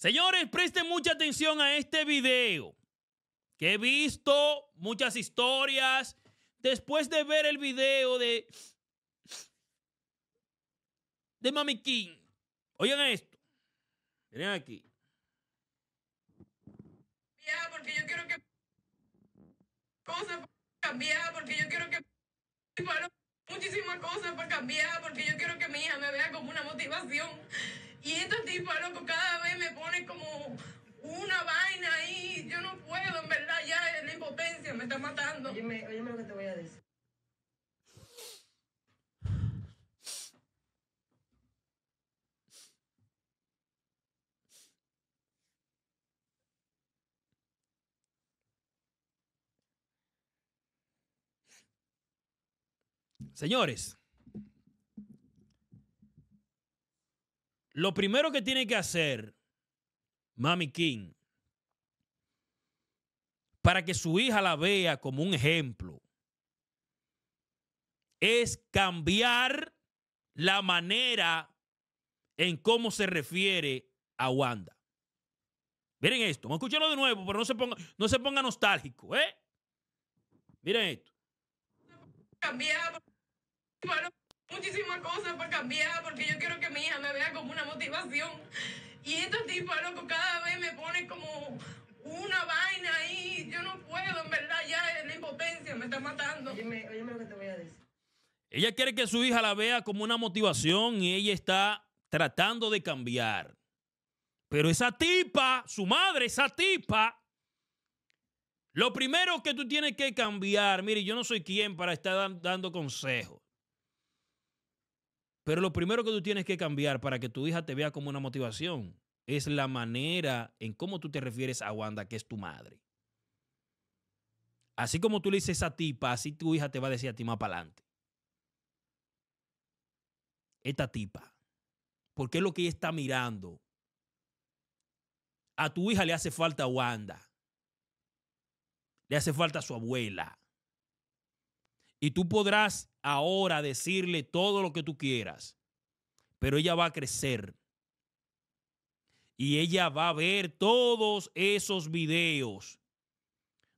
Señores, presten mucha atención a este video, que he visto muchas historias. Después de ver el video de, de Mami King, oigan esto. Miren aquí. Ya, porque yo quiero que... me está matando. Óyeme, óyeme lo que te voy a decir. Señores, lo primero que tiene que hacer Mami King para que su hija la vea como un ejemplo, es cambiar la manera en cómo se refiere a Wanda. Miren esto, vamos a de nuevo, pero no se ponga, no se ponga nostálgico, ¿eh? Miren esto. Cambiar, muchísimas cosas para cambiar, porque yo quiero que mi hija me vea como una motivación. Y estos tipos, loco, cada vez me ponen como me está matando. lo que te voy a decir. Ella quiere que su hija la vea como una motivación y ella está tratando de cambiar. Pero esa tipa, su madre, esa tipa, lo primero que tú tienes que cambiar, mire, yo no soy quien para estar dando consejos. Pero lo primero que tú tienes que cambiar para que tu hija te vea como una motivación es la manera en cómo tú te refieres a Wanda, que es tu madre. Así como tú le dices a esa tipa, así tu hija te va a decir a ti más para adelante. Esta tipa. Porque es lo que ella está mirando. A tu hija le hace falta Wanda. Le hace falta su abuela. Y tú podrás ahora decirle todo lo que tú quieras. Pero ella va a crecer. Y ella va a ver todos esos videos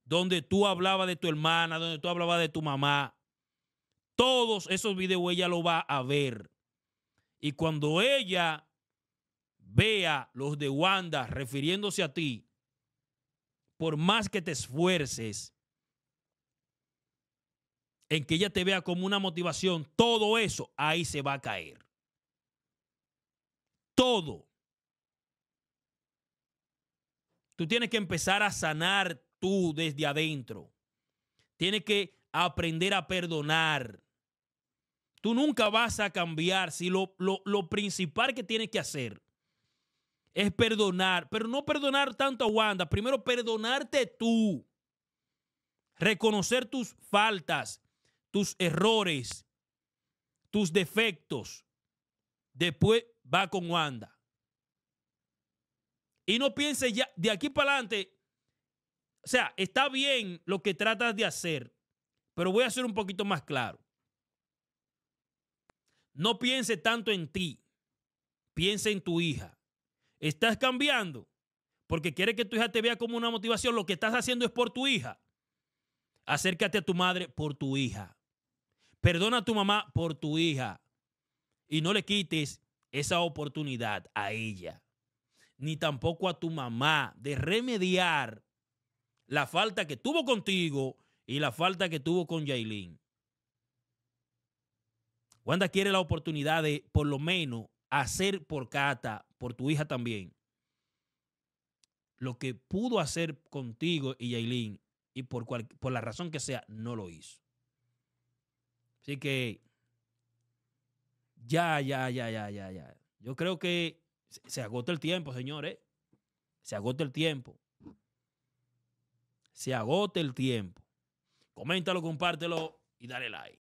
donde tú hablabas de tu hermana, donde tú hablabas de tu mamá. Todos esos videos ella lo va a ver. Y cuando ella vea los de Wanda refiriéndose a ti, por más que te esfuerces, en que ella te vea como una motivación, todo eso ahí se va a caer. Todo. Tú tienes que empezar a sanar tú desde adentro. Tienes que aprender a perdonar. Tú nunca vas a cambiar si lo, lo, lo principal que tienes que hacer es perdonar, pero no perdonar tanto a Wanda, primero perdonarte tú, reconocer tus faltas, tus errores, tus defectos. Después va con Wanda. Y no pienses ya, de aquí para adelante, o sea, está bien lo que tratas de hacer, pero voy a ser un poquito más claro. No piense tanto en ti, piensa en tu hija. Estás cambiando porque quieres que tu hija te vea como una motivación. Lo que estás haciendo es por tu hija. Acércate a tu madre por tu hija. Perdona a tu mamá por tu hija. Y no le quites esa oportunidad a ella, ni tampoco a tu mamá de remediar la falta que tuvo contigo y la falta que tuvo con Yailin. Wanda quiere la oportunidad de, por lo menos, hacer por Cata, por tu hija también, lo que pudo hacer contigo y Yailin, y por, por la razón que sea, no lo hizo. Así que, ya, ya, ya, ya, ya, ya. Yo creo que se agota el tiempo, señores. Se agota el tiempo se agote el tiempo. Coméntalo, compártelo y dale like.